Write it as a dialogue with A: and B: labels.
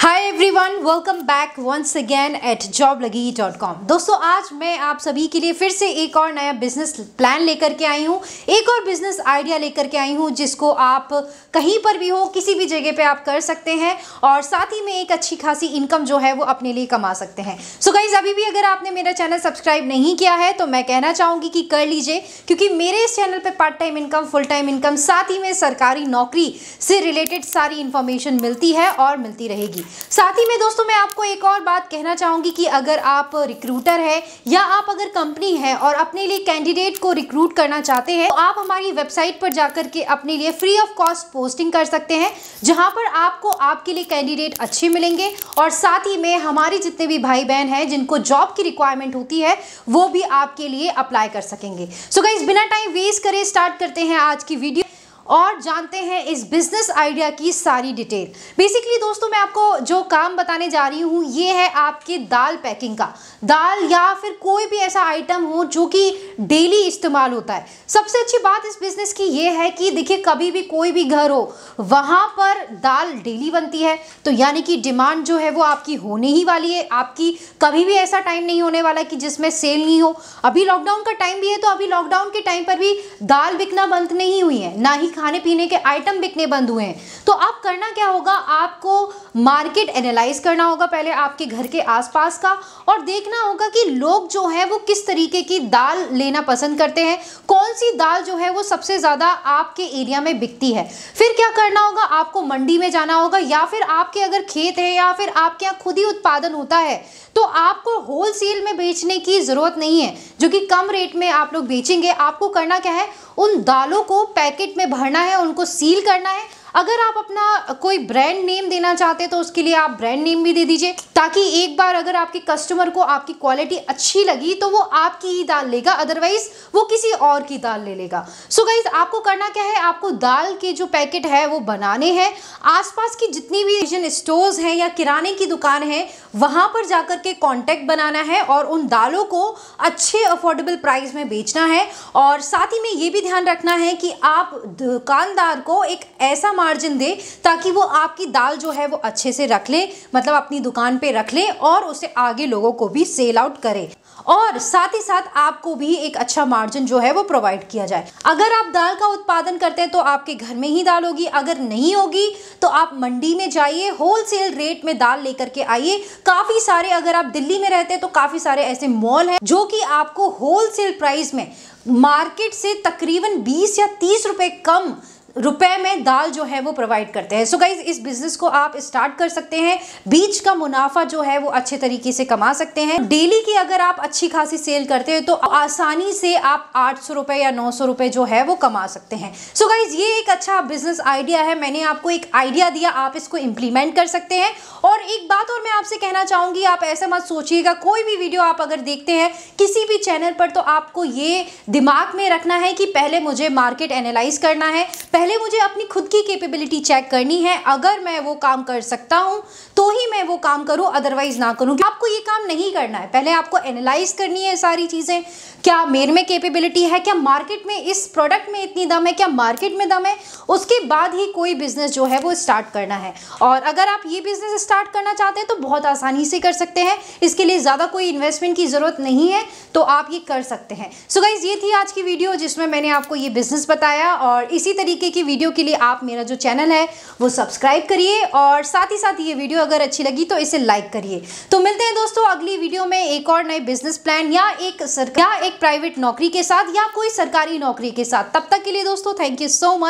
A: high every one welcome back once again at job लगी dot com दोस्तों आज मैं आप सभी के लिए फिर से एक और नया बिजनेस प्लान लेकर के आई हूँ एक और बिजनेस आइडिया लेकर के आई हूँ जिसको आप कहीं पर भी हो किसी भी जगह पे आप कर सकते हैं और साथ ही में एक अच्छी खासी इनकम जो है वो अपने लिए कमा सकते हैं सो गाइज अभी भी अगर आपने मेरा चैनल सब्सक्राइब नहीं किया है तो मैं कहना चाहूँगी कि कर लीजिए क्योंकि मेरे इस चैनल पर part time income full time income साथ ही में सरकारी नौकरी से रिलेटेड सारी इन्फॉर्मेशन मिलती है और मिलती रहेगी साथ ही में दोस्तों मैं आपको एक और बात कहना चाहूँगी कि अगर आप रिक्रूटर है या आप अगर कंपनी है और अपने लिए कैंडिडेट को रिक्रूट करना चाहते हैं तो आप हमारी वेबसाइट पर जाकर के अपने लिए फ्री ऑफ कॉस्ट पोस्टिंग कर सकते हैं जहाँ पर आपको आपके लिए कैंडिडेट अच्छे मिलेंगे और साथ ही में हमारे जितने भी भाई बहन हैं जिनको जॉब की रिक्वायरमेंट होती है वो भी आपके लिए अप्लाई कर सकेंगे सो so गाइज बिना टाइम वेस्ट करे स्टार्ट करते हैं आज की वीडियो और जानते हैं इस बिज़नेस आइडिया की सारी डिटेल बेसिकली दोस्तों मैं आपको जो काम बताने जा रही हूँ ये है आपके दाल पैकिंग का दाल या फिर कोई भी ऐसा आइटम हो जो कि डेली इस्तेमाल होता है सबसे अच्छी बात इस बिज़नेस की ये है कि देखिए कभी भी कोई भी घर हो वहाँ पर दाल डेली बनती है तो यानी कि डिमांड जो है वो आपकी होने ही वाली है आपकी कभी भी ऐसा टाइम नहीं होने वाला कि जिसमें सेल नहीं हो अभी लॉकडाउन का टाइम भी है तो अभी लॉकडाउन के टाइम पर भी दाल बिकना बंद नहीं हुई है ना ही खाने पीने के आइटम बिकने बंद हुए हैं तो आप करना क्या होगा आपको मार्केट एनालाइज करना होगा पहले आपके घर के आसपास का और देखना होगा कि लोग जो हैं वो किस तरीके की दाल लेना पसंद करते हैं कौन सी दाल जो है वो सबसे ज़्यादा आपके एरिया में बिकती है फिर क्या करना होगा आपको मंडी में जाना होगा या फिर आपके अगर खेत है या फिर आपके यहाँ खुद ही उत्पादन होता है तो आपको होलसेल में बेचने की ज़रूरत नहीं है जो कि कम रेट में आप लोग बेचेंगे आपको करना क्या है उन दालों को पैकेट में भर भरना है उनको सील करना है अगर आप अपना कोई ब्रांड नेम देना चाहते हैं तो उसके लिए आप ब्रांड नेम भी दे दीजिए ताकि एक बार अगर आपके कस्टमर को आपकी क्वालिटी अच्छी लगी तो वो आपकी ही दाल लेगा अदरवाइज वो किसी और की दाल ले लेगा सो so गाइज आपको करना क्या है आपको दाल के जो पैकेट है वो बनाने हैं आसपास की जितनी भी एशियन स्टोर्स हैं या किराने की दुकान है वहाँ पर जाकर के कॉन्टैक्ट बनाना है और उन दालों को अच्छे अफोर्डेबल प्राइस में बेचना है और साथ ही में ये भी ध्यान रखना है कि आप दुकानदार को एक ऐसा मार्जिन दे ताकि वो आपकी दाल जो है वो अच्छे से रख ले मतलब अपनी दुकान पे रख ले और उसे आगे लोगों को भी सेल आउट करे और साथ ही साथ आपको भी एक अच्छा मार्जिन जो है वो प्रोवाइड किया जाए अगर आप दाल का उत्पादन करते हैं तो आपके घर में ही दाल होगी अगर नहीं होगी तो आप मंडी में जाइए होलसेल रेट में दाल लेकर के आइए काफी सारे अगर आप दिल्ली में रहते हैं तो काफी सारे ऐसे मॉल हैं जो कि आपको होलसेल प्राइस में मार्केट से तकरीबन 20 या 30 रुपए कम रुपए में दाल जो है वो प्रोवाइड करते हैं सो so गाइज इस बिजनेस को आप स्टार्ट कर सकते हैं बीज का मुनाफा जो है वो अच्छे तरीके से कमा सकते हैं डेली की अगर आप अच्छी खासी सेल करते हैं तो आसानी से आप आठ सौ रुपए या नौ सौ रुपए जो है वो कमा सकते हैं सो so गाइज ये एक अच्छा बिजनेस आइडिया है मैंने आपको एक आइडिया दिया आप इसको इम्प्लीमेंट कर सकते हैं और एक बात और मैं आपसे कहना चाहूंगी आप ऐसा मत सोचिएगा कोई भी वीडियो आप अगर देखते हैं किसी भी चैनल पर तो आपको ये दिमाग में रखना है कि पहले मुझे मार्केट एनालाइज करना है पहले पहले मुझे अपनी खुद की कैपेबिलिटी चेक करनी है अगर मैं वो काम कर सकता हूँ तो ही मैं वो काम करूँ अदरवाइज़ ना करूँ आपको ये काम नहीं करना है पहले आपको एनालाइज करनी है सारी चीज़ें क्या मेरे में कैपेबिलिटी है क्या मार्केट में इस प्रोडक्ट में इतनी दम है क्या मार्केट में दम है उसके बाद ही कोई बिज़नेस जो है वो स्टार्ट करना है और अगर आप ये बिज़नेस स्टार्ट करना चाहते हैं तो बहुत आसानी से कर सकते हैं इसके लिए ज़्यादा कोई इन्वेस्टमेंट की ज़रूरत नहीं है तो आप ये कर सकते हैं सो so गाइज़ ये थी आज की वीडियो जिसमें मैंने आपको ये बिज़नेस बताया और इसी तरीके तरीके की वीडियो के लिए आप मेरा जो चैनल है वो सब्सक्राइब करिए और साथ ही साथ ये वीडियो अगर अच्छी लगी तो इसे लाइक करिए तो मिलते हैं दोस्तों अगली वीडियो में एक और नए बिजनेस प्लान या एक सरकार या एक प्राइवेट नौकरी के साथ या कोई सरकारी नौकरी के साथ तब तक के लिए दोस्तों थैंक यू सो मच